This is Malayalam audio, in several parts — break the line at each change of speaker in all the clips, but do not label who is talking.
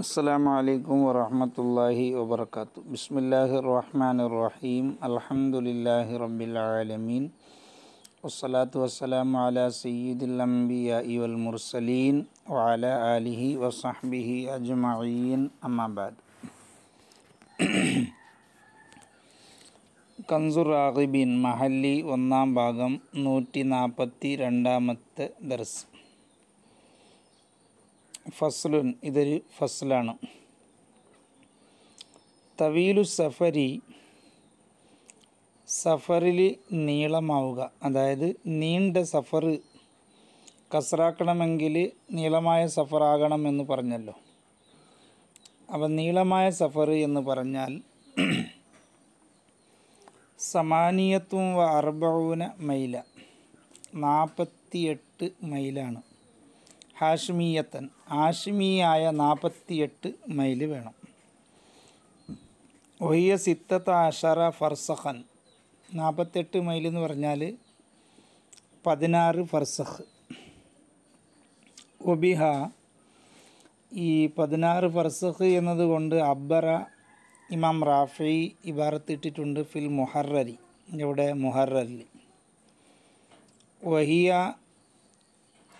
السلام عليكم ورحمة الله وبركاته بسم الله الرحمن الرحيم الحمد لله رب العالمين والصلاة والسلام على سيد الأنبياء والمرسلين وعلى آله وصحبه أجمعين أما بعد كنز الراغبين محلي ونام باغم نوتي ناپتي رندامت درس ഫസ്ലുൻ ഇതൊരു ഫസ്ലാണ് തവീലു സഫരി സഫറിൽ നീളമാവുക അതായത് നീണ്ട സഫർ കസറാക്കണമെങ്കിൽ നീളമായ സഫറാകണം എന്ന് പറഞ്ഞല്ലോ അപ്പം നീളമായ സഫർ എന്ന് പറഞ്ഞാൽ സമാനീയത്വം അർബൂന മൈല നാൽപ്പത്തിയെട്ട് മൈലാണ് ഹാഷ്മിയത്തൻ ഹാഷ്മിയായ നാൽപ്പത്തിയെട്ട് മൈൽ വേണം ഒയ്യ സിത്തത്താഷറ ഫർസഖൻ നാൽപ്പത്തെട്ട് മൈൽ എന്ന് പറഞ്ഞാൽ പതിനാറ് ഫർസഖ് ഒബിഹ ഈ പതിനാറ് ഫർസഖ് എന്നതുകൊണ്ട് അബ്ബറ ഇമാം റാഫി ഇബാറത്തിട്ടിട്ടുണ്ട് ഫിൽ മുഹറരി ഇവിടെ മുഹറലി വഹിയ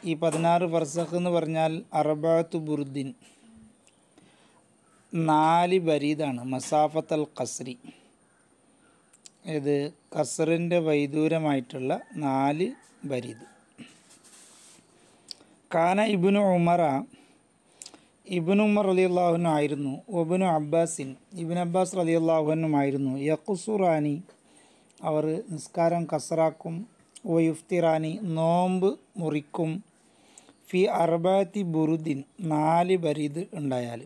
ഈ പതിനാറ് ഫർസഖ് എന്ന് പറഞ്ഞാൽ അറബാത്ത് ബുർദിൻ നാല് ബരീദാണ് മസാഫത്ത് അൽ ഖസ്രി ഇത് ഖസറിൻ്റെ വൈദൂരമായിട്ടുള്ള നാല് ബരീദ് കാന ഇബ്നു ഉമറ ഇബ്നു ഉമർ അലി അള്ളാഹുനു ആയിരുന്നു ഒബിനു അബ്ബാസിൻ ഇബിൻ അബ്ബാസ് അലി അള്ളാഹുനുമായിരുന്നു യക്കുസുറാനി അവർ നിസ്കാരം കസറാക്കും ഒയുഫ്തിറാനി നോമ്പ് മുറിക്കും ഫി അർബാത്തി ബുറുദ്ദീൻ നാല് ബരീദ് ഉണ്ടായാൽ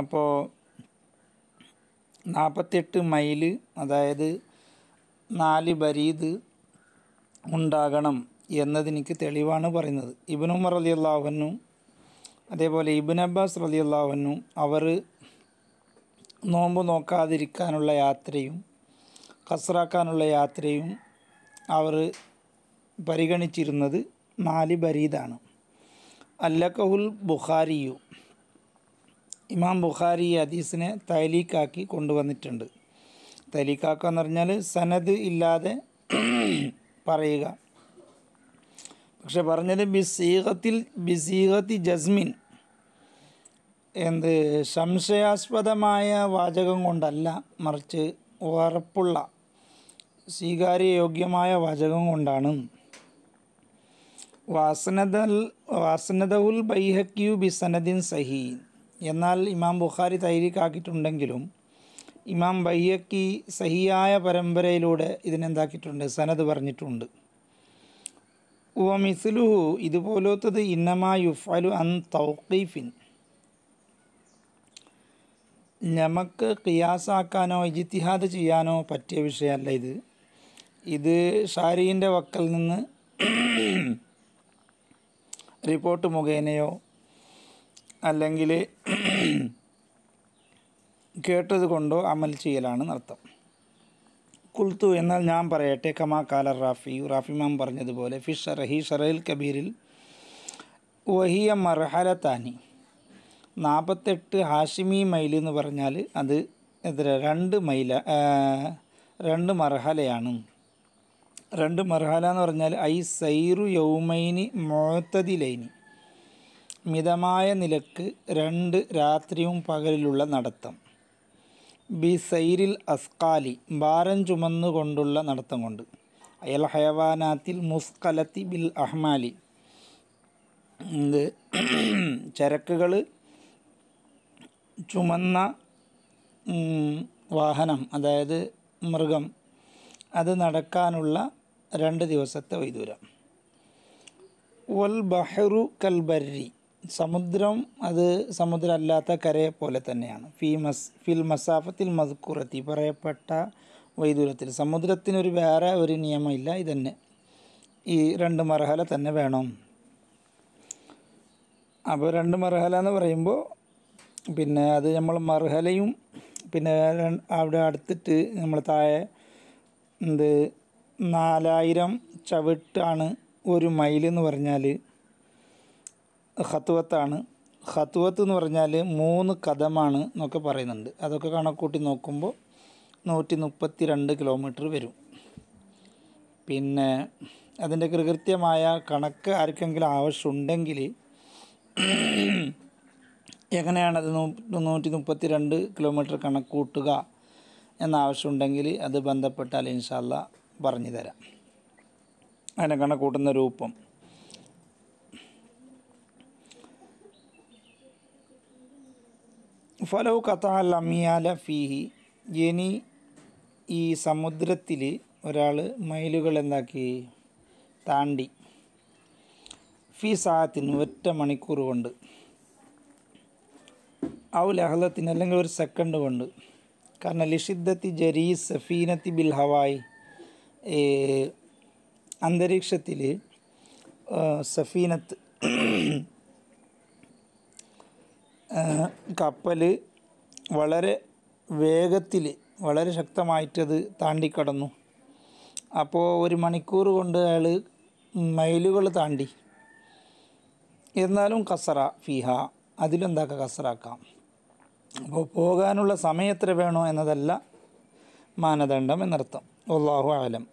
അപ്പോൾ നാൽപ്പത്തെട്ട് മൈല് അതായത് നാല് ബരീദ് ഉണ്ടാകണം എന്നതിനിക്ക് തെളിവാണ് പറയുന്നത് ഇബിനുമർ അലി അള്ളാഹുനും അതേപോലെ ഇബിൻ അബ്ബാസ് അലി അള്ളാഹുനും അവർ നോമ്പ് നോക്കാതിരിക്കാനുള്ള യാത്രയും കസറാക്കാനുള്ള യാത്രയും അവർ പരിഗണിച്ചിരുന്നത് നാല് ബരീദാണ് അല്ലക്കഹുൽ ബുഖാരിയു ഇമാം ബുഖാരി അദീസിനെ ഹദീസിനെ തൈലീക്കാക്കി കൊണ്ടുവന്നിട്ടുണ്ട് തൈലീക്കാക്കുക എന്ന് പറഞ്ഞാൽ സനദ് ഇല്ലാതെ പറയുക പക്ഷെ പറഞ്ഞത് ബിസീഹത്തിൽ ബിസീഹത്തി ജസ്മിൻ എന്ത് സംശയാസ്പദമായ വാചകം കൊണ്ടല്ല മറിച്ച് ഉറപ്പുള്ള സ്വീകാര്യയോഗ്യമായ വാചകം കൊണ്ടാണ് വാസനദൽ വാസനദുൽ ബൈഹക്യു ബിസനദിൻ സഹി എന്നാൽ ഇമാം ബുഖാരി തൈരിക്കാക്കിയിട്ടുണ്ടെങ്കിലും ഇമാം ബൈഹക്കി സഹിയായ പരമ്പരയിലൂടെ ഇതിനെന്താക്കിയിട്ടുണ്ട് സനദ് പറഞ്ഞിട്ടുണ്ട് ഉവ മിസ്ലുഹു ഇതുപോലത്തത് ഇന്നമാ യുഫലു അൻ തൗക്കീഫിൻ നമുക്ക് കിയാസാക്കാനോ ഇജിത്തിഹാദ് ചെയ്യാനോ പറ്റിയ വിഷയമല്ല ഇത് ഇത് ഷാരീൻ്റെ വക്കൽ നിന്ന് റിപ്പോർട്ട് മുഖേനയോ അല്ലെങ്കിൽ കേട്ടത് കൊണ്ടോ അമൽ ചെയ്യലാണ് അർത്ഥം കുൽത്തു എന്നാൽ ഞാൻ പറയട്ടെ കമാ കാല റാഫി മാം പറഞ്ഞതുപോലെ ഫിഷ് റഹി ഷറയിൽ കബീരിൽ വഹിയ മർഹല താനി നാൽപ്പത്തെട്ട് ഹാഷിമി മൈൽ എന്ന് പറഞ്ഞാൽ അത് എത്ര രണ്ട് മൈല രണ്ട് മർഹലയാണ് രണ്ട് മർഹാല എന്ന് പറഞ്ഞാൽ ഐ സൈറു യൗമൈനി മുഴത്തതിലൈനി മിതമായ നിലക്ക് രണ്ട് രാത്രിയും പകലിലുള്ള നടത്തം ബി സൈരിൽ അസ്കാലി ഭാരം ചുമന്നുകൊണ്ടുള്ള നടത്തം കൊണ്ട് അയൽ ഹയവാനാത്തിൽ മുസ്കലത്തി ബിൽ അഹ്മാലി ഇത് ചരക്കുകൾ ചുമന്ന വാഹനം അതായത് മൃഗം അത് നടക്കാനുള്ള രണ്ട് ദിവസത്തെ വൈദൂരം വൽ ബഹറു കൽബരി സമുദ്രം അത് സമുദ്രമല്ലാത്ത കരയെ പോലെ തന്നെയാണ് ഫീമസ് മസ് ഫിൽ മസാഫത്തിൽ മസ്കുറത്തി പറയപ്പെട്ട വൈദൂരത്തിൽ സമുദ്രത്തിനൊരു വേറെ ഒരു നിയമമില്ല ഇതന്നെ ഈ രണ്ട് മർഹല തന്നെ വേണം അപ്പോൾ രണ്ട് മർഹല എന്ന് പറയുമ്പോൾ പിന്നെ അത് നമ്മൾ മർഹലയും പിന്നെ അവിടെ അടുത്തിട്ട് നമ്മൾ താഴെ എന്ത് നാലായിരം ചവിട്ടാണ് ഒരു മൈൽ എന്ന് പറഞ്ഞാൽ ഹത്തുവത്താണ് ഹത്തുവത്ത് എന്ന് പറഞ്ഞാൽ മൂന്ന് കഥമാണ് എന്നൊക്കെ പറയുന്നുണ്ട് അതൊക്കെ കണക്കൂട്ടി നോക്കുമ്പോൾ നൂറ്റി മുപ്പത്തി രണ്ട് കിലോമീറ്റർ വരും പിന്നെ അതിൻ്റെ കൃത്യമായ കണക്ക് ആർക്കെങ്കിലും ആവശ്യമുണ്ടെങ്കിൽ എങ്ങനെയാണത് നൂറ്റി മുപ്പത്തി രണ്ട് കിലോമീറ്റർ കണക്കൂട്ടുക എന്നാവശ്യമുണ്ടെങ്കിൽ അത് ബന്ധപ്പെട്ടാൽ ഇൻഷാല്ല പറഞ്ഞു തരാം അതിനെ കണക്കൂട്ടുന്ന രൂപം ഫലോ കഥാൽ ലമിയാല ഫീഹി ഇനി ഈ സമുദ്രത്തിൽ ഒരാൾ മൈലുകൾ എന്താക്കി താണ്ടി ഫീ സാഹത്തിന് ഒറ്റ മണിക്കൂർ കൊണ്ട് ഔ ലഹലത്തിന് അല്ലെങ്കിൽ ഒരു സെക്കൻഡ് കൊണ്ട് കാരണം ലിഷിദ്ധത്തി ജരീ സഫീനത്തി ബിൽ ഹവായി അന്തരീക്ഷത്തിൽ സഫീനത്ത് കപ്പൽ വളരെ വേഗത്തിൽ വളരെ ശക്തമായിട്ടത് താണ്ടിക്കടന്നു അപ്പോൾ ഒരു മണിക്കൂർ കൊണ്ട് അയാൾ മൈലുകൾ താണ്ടി എന്നാലും കസറ ഫിഹ അതിലെന്താക്കാം കസറാക്കാം അപ്പോൾ പോകാനുള്ള സമയം എത്ര വേണോ എന്നതല്ല മാനദണ്ഡം എന്നർത്ഥം അള്ളാഹു ആലം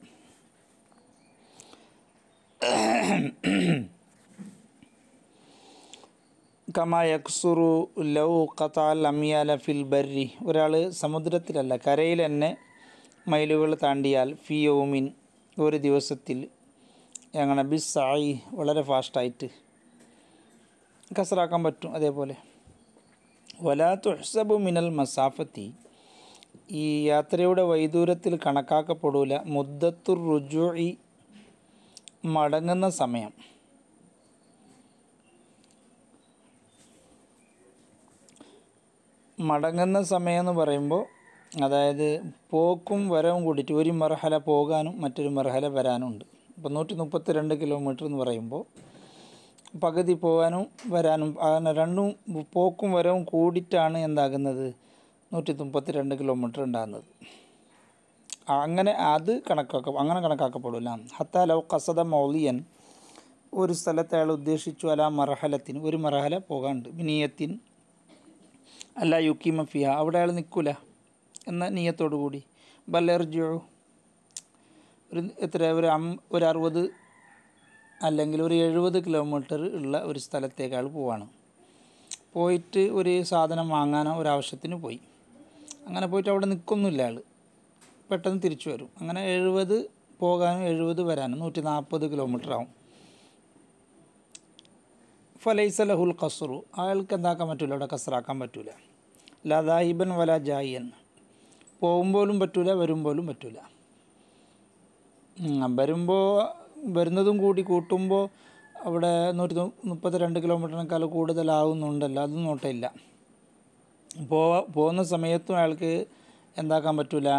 കമായക്സുറു ലൗ ഖത്താൽ അമിയാല ഫിൽ ബർരി ഒരാൾ സമുദ്രത്തിലല്ല കരയിൽ തന്നെ മൈലുകൾ താണ്ടിയാൽ ഫിയോമിൻ ഒരു ദിവസത്തിൽ അങ്ങനെ ബിസ്സായി വളരെ ഫാസ്റ്റായിട്ട് കസറാക്കാൻ പറ്റും അതേപോലെ വലാ തുഹ്സബു മിനൽ മസാഫത്തി ഈ യാത്രയുടെ വൈദൂരത്തിൽ കണക്കാക്കപ്പെടൂല മുദ്ദത്തു റുജുഇ മടങ്ങുന്ന സമയം മടങ്ങുന്ന സമയം എന്ന് പറയുമ്പോൾ അതായത് പോക്കും വരവും കൂടിയിട്ട് ഒരു മർഹല പോകാനും മറ്റൊരു മർഹല വരാനുമുണ്ട് ഇപ്പോൾ നൂറ്റി മുപ്പത്തി രണ്ട് കിലോമീറ്റർ എന്ന് പറയുമ്പോൾ പകുതി പോകാനും വരാനും അങ്ങനെ രണ്ടും പോക്കും വരവും കൂടിയിട്ടാണ് എന്താകുന്നത് നൂറ്റി മുപ്പത്തി രണ്ട് കിലോമീറ്റർ ഉണ്ടാകുന്നത് അങ്ങനെ അത് കണക്കാക്ക അങ്ങനെ കണക്കാക്കപ്പെടില്ല ഹത്ത കസദ മൗലിയൻ ഒരു സ്ഥലത്തെ അയാൾ ഉദ്ദേശിച്ചു അല്ല മറഹലത്തിന് ഒരു മറഹല പോകാണ്ട് മിനിയത്തിൻ അല്ല യുക്കീമ ഫിയ അവിടെ അയാൾ നിൽക്കൂല എന്ന നീയത്തോടു കൂടി ബല്ലർജു ഒരു എത്ര ഒരു അം ഒരു അറുപത് അല്ലെങ്കിൽ ഒരു എഴുപത് കിലോമീറ്റർ ഉള്ള ഒരു സ്ഥലത്തേക്ക് അയാൾ പോവാണ് പോയിട്ട് ഒരു സാധനം വാങ്ങാനോ ഒരാവശ്യത്തിന് പോയി അങ്ങനെ പോയിട്ട് അവിടെ നിൽക്കൊന്നുമില്ല ആൾ പെട്ടെന്ന് തിരിച്ചു വരും അങ്ങനെ എഴുപത് പോകാനും എഴുപത് വരാനും നൂറ്റി നാൽപ്പത് കിലോമീറ്റർ ആവും ഫലൈസ ലഹുൽ ഖസ്റു അയാൾക്ക് എന്താക്കാൻ പറ്റില്ല അവിടെ കസറാക്കാൻ പറ്റില്ല ലതാഹിബൻ വല ജായിയൻ പോകുമ്പോഴും പറ്റില്ല വരുമ്പോഴും പറ്റില്ല വരുമ്പോൾ വരുന്നതും കൂടി കൂട്ടുമ്പോൾ അവിടെ നൂറ്റി മുപ്പത്തി രണ്ട് കിലോമീറ്ററിനേക്കാൾ കൂടുതലാവുന്നുണ്ടല്ലോ അത് നോട്ടയില്ല പോ പോകുന്ന സമയത്തും അയാൾക്ക് എന്താക്കാൻ പറ്റില്ല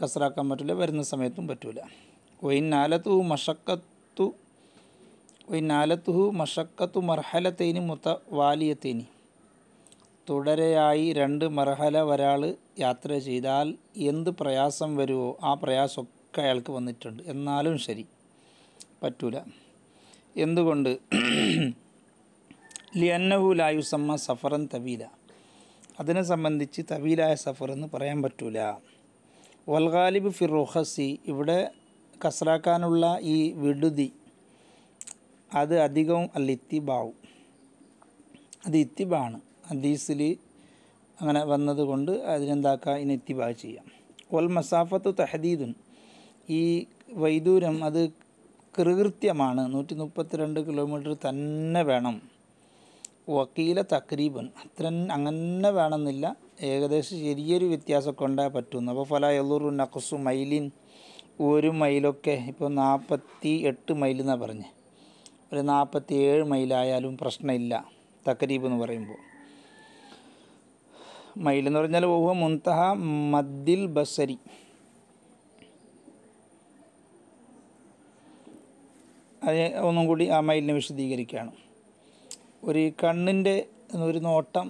കസറാക്കാൻ പറ്റില്ല വരുന്ന സമയത്തും പറ്റില്ല ഒയിനാലത്തു മഷക്കത്തു ഒയിനാലത്തുഹു മഷക്കത്തു മർഹലത്തേനി മുത്ത വാലിയത്തേനി തുടരെയായി രണ്ട് മർഹല ഒരാൾ യാത്ര ചെയ്താൽ എന്ത് പ്രയാസം വരുമോ ആ പ്രയാസമൊക്കെ അയാൾക്ക് വന്നിട്ടുണ്ട് എന്നാലും ശരി പറ്റൂല എന്തുകൊണ്ട് ലിയന്നഹു ലായുസമ്മ സഫറൻ തവീല അതിനെ സംബന്ധിച്ച് തവീലായ സഫർ എന്ന് പറയാൻ പറ്റൂല വൽഗാലിബ് ഫിറുഹസി ഇവിടെ കസ്രാക്കാനുള്ള ഈ വിടുതി അത് അധികവും അൽ ഇത്തിബാവും അത് ഇത്തിബാണ് ഹദീസിൽ അങ്ങനെ വന്നതുകൊണ്ട് അതിനെന്താക്കുക ഇനി ഇത്തിബാ ചെയ്യാം വൽ മസാഫത്ത് തഹദീദുൻ ഈ വൈദൂരം അത് കൃകൃത്യമാണ് നൂറ്റി മുപ്പത്തിരണ്ട് കിലോമീറ്റർ തന്നെ വേണം വക്കീല തക്രീബൻ അത്ര അങ്ങനെ വേണമെന്നില്ല ഏകദേശം ചെറിയൊരു വ്യത്യാസമൊക്കെ ഉണ്ടാകാൻ പറ്റുന്നു അപ്പോൾ ഫല എള്ളൂർ നഖസു മൈലിൻ ഒരു മൈലൊക്കെ ഇപ്പോൾ നാൽപ്പത്തി എട്ട് മൈൽ എന്നാണ് പറഞ്ഞത് ഒരു നാൽപ്പത്തി ഏഴ് മൈലായാലും പ്രശ്നമില്ല തക്രീബ് എന്ന് പറയുമ്പോൾ മൈലെന്ന് പറഞ്ഞാൽ ഓഹ് മുൻതഹ മദ്ദിൽ ബസരി അത് ഒന്നും കൂടി ആ മൈലിനെ വിശദീകരിക്കുകയാണ് ഒരു കണ്ണിൻ്റെ ഒരു നോട്ടം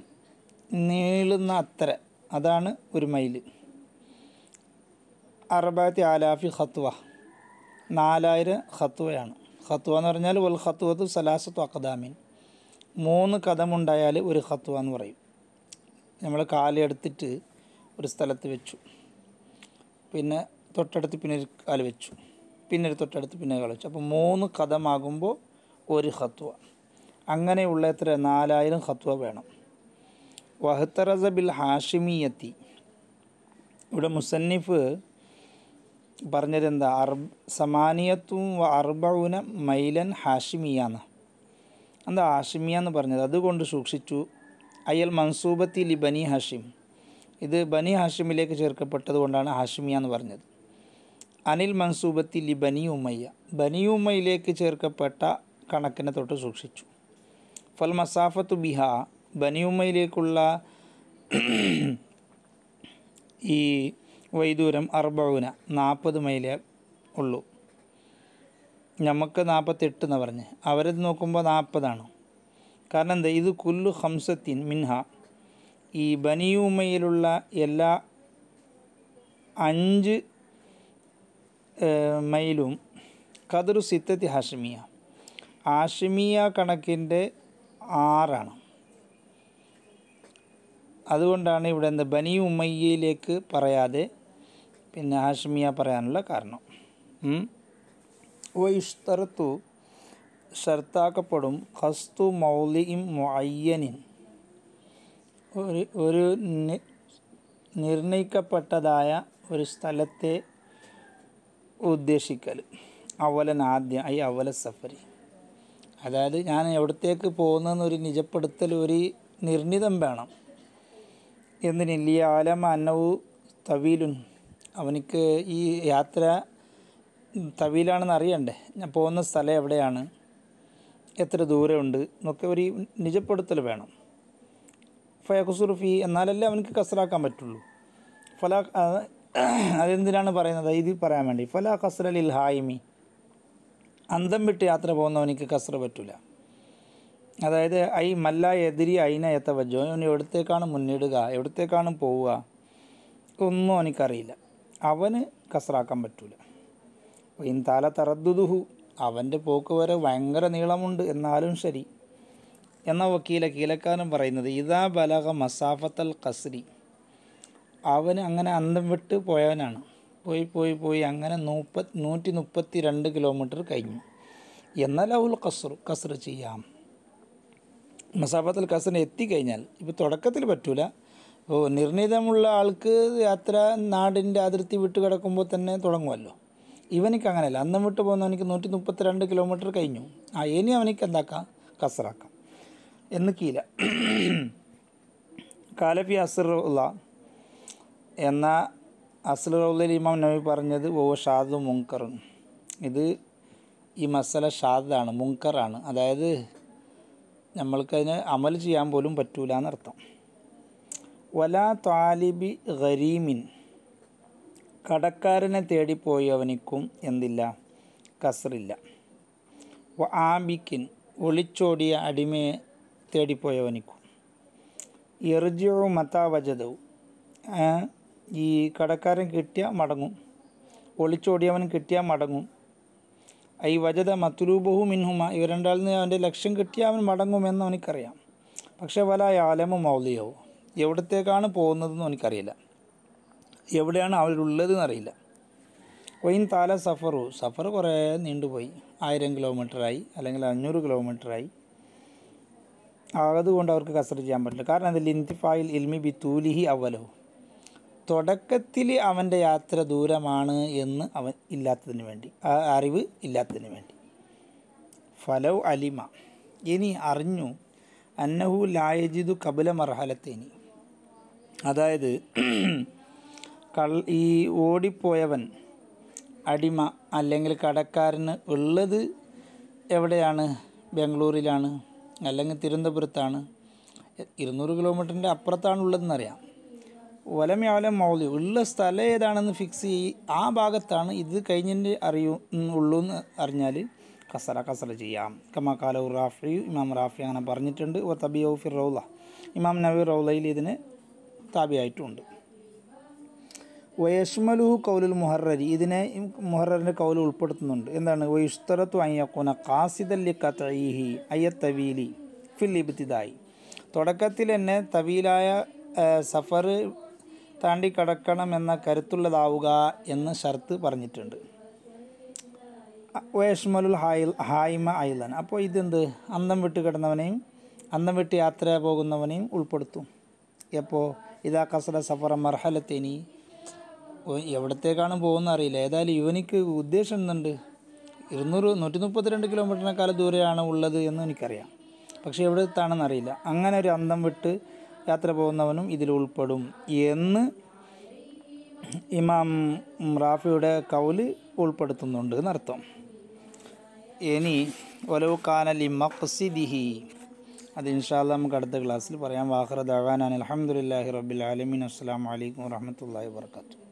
നീളുന്ന അത്ര അതാണ് ഒരു മൈൽ അറബായിരത്തി ആലാഫി ഹത്വ നാലായിരം ഹത്വയാണ് ഹത്വ എന്ന് പറഞ്ഞാൽ വൽ ഹത്വത്ത് സലാസത്തു അക്കദാമിൻ മൂന്ന് കഥമുണ്ടായാൽ ഒരു ഹത്വ എന്ന് പറയും നമ്മൾ കാലെടുത്തിട്ട് ഒരു സ്ഥലത്ത് വെച്ചു പിന്നെ തൊട്ടടുത്ത് പിന്നെ ഒരു കാല് വെച്ചു പിന്നെ ഒരു തൊട്ടടുത്ത് പിന്നെ കാല് വെച്ചു അപ്പോൾ മൂന്ന് കഥമാകുമ്പോൾ ഒരു ഹത്വ അങ്ങനെയുള്ള എത്ര നാലായിരം ഹത്വ വേണം വഹത്തറസ ബിൽ ഹാഷിമിയത്തി ഇവിടെ മുസന്നിഫ് പറഞ്ഞതെന്താ അർ സമാനിയത്തും അർബൗന മൈലൻ എന്ന എന്താ ഹാഷിമിയ എന്ന് പറഞ്ഞത് അതുകൊണ്ട് സൂക്ഷിച്ചു അയൽ മൻസൂബത്തി ലി ബനി ഹാഷിം ഇത് ബനി ഹാഷിമിലേക്ക് ചേർക്കപ്പെട്ടത് കൊണ്ടാണ് ഹാഷിമിയ എന്ന് പറഞ്ഞത് അനിൽ മൻസൂബത്തി ലി ബനി ഉമ്മയ്യ ബനി ഉമ്മയിലേക്ക് ചേർക്കപ്പെട്ട കണക്കിനെ തൊട്ട് സൂക്ഷിച്ചു ഫൽ മസാഫത്തു ബിഹ ബനിയുമ്മയിലേക്കുള്ള ഈ വൈദൂരം അർബൗന നാൽപ്പത് മൈലേ ഉള്ളൂ നമുക്ക് നാൽപ്പത്തെട്ട് എന്ന് പറഞ്ഞ് അവരത് നോക്കുമ്പോൾ നാൽപ്പതാണ് കാരണം എന്താ ഇത് കുല്ലു ഹംസത്തിൻ മിൻഹ ഈ ബനിയുമയിലുള്ള എല്ലാ അഞ്ച് മൈലും കദറു സിത്തത്തി ഹാഷിമിയ ആഷിമിയ കണക്കിൻ്റെ ആറാണ് അതുകൊണ്ടാണ് ഇവിടെ എന്താ ബനി ഉമ്മയ്യയിലേക്ക് പറയാതെ പിന്നെ ഹാഷ്മിയ പറയാനുള്ള കാരണം വൈഷ്തർത്തു ഷർത്താക്കപ്പെടും ഹസ്തു മൗലിയും മൊയ്യനിൻ ഒരു ഒരു നിർണയിക്കപ്പെട്ടതായ ഒരു സ്ഥലത്തെ ഉദ്ദേശിക്കൽ അവലൻ ആദ്യം ഐ അവല സഫരി അതായത് ഞാൻ എവിടത്തേക്ക് പോകുന്നതെന്നൊരു നിജപ്പെടുത്തൽ ഒരു നിർണിതം വേണം എന്തിനില്ല ആലം അന്നവു തവീലുൻ അവനിക്ക് ഈ യാത്ര തവീലാണെന്ന് അറിയണ്ടേ ഞാൻ പോകുന്ന സ്ഥലം എവിടെയാണ് എത്ര ദൂരമുണ്ട് എന്നൊക്കെ ഒരു നിജപ്പെടുത്തൽ വേണം ഫയഖുസുർഫി എന്നാലല്ലേ അവനക്ക് കസറാക്കാൻ പറ്റുള്ളൂ ഫല അതെന്തിനാണ് പറയുന്നത് ഇത് പറയാൻ വേണ്ടി ഫല കസറലിൽ ഹായിമി അന്തം വിട്ട് യാത്ര പോകുന്നവനിക്ക് കസർ പറ്റില്ല അതായത് ഐ മല്ല എതിരി അയിന വജോ അവൻ എവിടത്തേക്കാണ് മുന്നിടുക എവിടത്തേക്കാണ് പോവുക ഒന്നും അവനിക്കറിയില്ല അവന് കസറാക്കാൻ പറ്റില്ല ഇൻ തല തറദ്ദുദുഹു അവൻ്റെ പോക്ക് വരെ ഭയങ്കര നീളമുണ്ട് എന്നാലും ശരി എന്ന വക്കീല കീലക്കാരൻ പറയുന്നത് ഇതാ ബലക മസാഫത്തൽ കസരി അവന് അങ്ങനെ അന്തം വിട്ട് പോയവനാണ് പോയി പോയി പോയി അങ്ങനെ നൂപ്പ നൂറ്റി മുപ്പത്തി രണ്ട് കിലോമീറ്റർ കഴിഞ്ഞു എന്നാൽ അവൾ കസർ കസർ ചെയ്യാം മസാബത്തിൽ കസറിന് എത്തിക്കഴിഞ്ഞാൽ ഇപ്പോൾ തുടക്കത്തിൽ പറ്റൂല ഇപ്പോൾ നിർണിതമുള്ള ആൾക്ക് യാത്ര നാടിൻ്റെ അതിർത്തി വിട്ട് കിടക്കുമ്പോൾ തന്നെ തുടങ്ങുമല്ലോ ഇവനിക്ക് അങ്ങനെയല്ല അന്ന് വിട്ട് പോകുന്നവനിക്ക് നൂറ്റി രണ്ട് കിലോമീറ്റർ കഴിഞ്ഞു ആ ഇനി അവനിക്ക് എന്താക്കാം കസറാക്കാം എന്നിക്കില്ല കാലഫി അസറുള്ള എന്ന അസ്ൽ റൗലയിൽ ഇമാം നബി പറഞ്ഞത് ഓ ഷാദ് മുങ്കറും ഇത് ഈ മസല ഷാദാണ് മുങ്കറാണ് അതായത് നമ്മൾക്കതിന് അമൽ ചെയ്യാൻ പോലും പറ്റൂല എന്നർത്ഥം വലാ താലിബി ഗരീമിൻ കടക്കാരനെ തേടിപ്പോയവനിക്കും എന്തില്ല കസറില്ല ആബിക്കിൻ ഒളിച്ചോടിയ അടിമയെ തേടിപ്പോയവനിക്കും എറിജോ മതാവജതവും ഈ കടക്കാരൻ കിട്ടിയാൽ മടങ്ങും ഒളിച്ചോടിയവൻ കിട്ടിയാൽ മടങ്ങും ഐ വജത മത്തുരൂപഹു മിൻഹുമ ഇവ രണ്ടാളിൽ നിന്ന് അവൻ്റെ ലക്ഷ്യം കിട്ടിയാൽ അവൻ മടങ്ങുമെന്ന് അവനിക്കറിയാം പക്ഷേ വല ആലമോ മൗലിയോ എവിടത്തേക്കാണ് പോകുന്നതെന്ന് അവനിക്കറിയില്ല എവിടെയാണ് അവരുള്ളതെന്ന് അറിയില്ല ഒയിൻ താല സഫറു സഫർ കുറേ നീണ്ടുപോയി ആയിരം കിലോമീറ്ററായി അല്ലെങ്കിൽ അഞ്ഞൂറ് കിലോമീറ്ററായി അതുകൊണ്ട് അവർക്ക് കസർ ചെയ്യാൻ പറ്റില്ല കാരണം അതിൽ ഇൻതിഫായിൽ ഇൽമി ബി തൂലിഹി അവലഹു തുടക്കത്തിൽ അവൻ്റെ യാത്ര ദൂരമാണ് എന്ന് അവൻ ഇല്ലാത്തതിന് വേണ്ടി ആ അറിവ് ഇല്ലാത്തതിന് വേണ്ടി ഫലവ് അലിമ ഇനി അറിഞ്ഞു അന്നഹു ലായജിതു കപില മർഹലത്തേനി അതായത് കൾ ഈ ഓടിപ്പോയവൻ അടിമ അല്ലെങ്കിൽ കടക്കാരന് ഉള്ളത് എവിടെയാണ് ബാംഗ്ലൂരിലാണ് അല്ലെങ്കിൽ തിരുവനന്തപുരത്താണ് ഇരുന്നൂറ് കിലോമീറ്ററിൻ്റെ അപ്പുറത്താണ് ഉള്ളതെന്നറിയാം വലമയാലം മൗലി ഉള്ള സ്ഥലം ഏതാണെന്ന് ഫിക്സ് ചെയ്യ് ആ ഭാഗത്താണ് ഇത് കഴിഞ്ഞിൻ്റെ അറിയൂ ഉള്ളൂ എന്ന് അറിഞ്ഞാൽ കസല കസല ചെയ്യാം കമാക്കാല റാഫി ഇമാം റാഫി അങ്ങനെ പറഞ്ഞിട്ടുണ്ട് ഓ തബി ഔഫിർ റൗല ഇമാം നബി റൗലയിൽ ഇതിന് താബിയായിട്ടുമുണ്ട് വയഷ്മലു കൗലുൽ മുഹറരി ഇതിനെ മുഹറിൻ്റെ കൗൽ ഉൾപ്പെടുത്തുന്നുണ്ട് എന്താണ് വയുഷ്തറത്തു അയ്യക്കുന കാസിദല്ലി കത്തഈഹി അയ്യ തവീലി ഫില്ലിബിത്തിദായി തുടക്കത്തിൽ തന്നെ തവീലായ സഫർ താണ്ടിക്കടക്കണമെന്ന കരുത്തുള്ളതാവുക എന്ന് ഷർത്ത് പറഞ്ഞിട്ടുണ്ട് വേഷ്മലുൽ ഹായിൽ ഹായ്മ ഐലൻ അപ്പോൾ ഇതെന്ത് അന്തം വിട്ട് കിടന്നവനെയും അന്തം വിട്ട് യാത്ര പോകുന്നവനെയും ഉൾപ്പെടുത്തും എപ്പോൾ ഇതാ കസറ സഫറ മർഹലത്തേനി എവിടത്തേക്കാണ് പോകുന്ന അറിയില്ല ഏതായാലും യുവനിക്ക് ഉദ്ദേശം എന്തുണ്ട് ഇരുന്നൂറ് നൂറ്റി രണ്ട് കിലോമീറ്ററിനേക്കാൾ ദൂരെയാണ് ഉള്ളത് എന്ന് എനിക്കറിയാം പക്ഷേ എത്താണെന്നറിയില്ല അങ്ങനെ ഒരു അന്തം വിട്ട് യാത്ര പോകുന്നവനും ഇതിൽ ഉൾപ്പെടും എന്ന് ഇമാം റാഫിയുടെ കൗല് ഉൾപ്പെടുത്തുന്നുണ്ട് എന്നർത്ഥം ഇനി ഒലവ് കാനലി മഖ്സിദിഹി അത് ഇൻഷാല്ല നമുക്ക് അടുത്ത ക്ലാസ്സിൽ പറയാം വാഹറ ദവാൻ അലഹമുല്ലാഹി റബ്ബിൽ ആലമീൻ അസ്സാം വലൈക്കും വരഹമുല്ലാ വർക്കാത്തു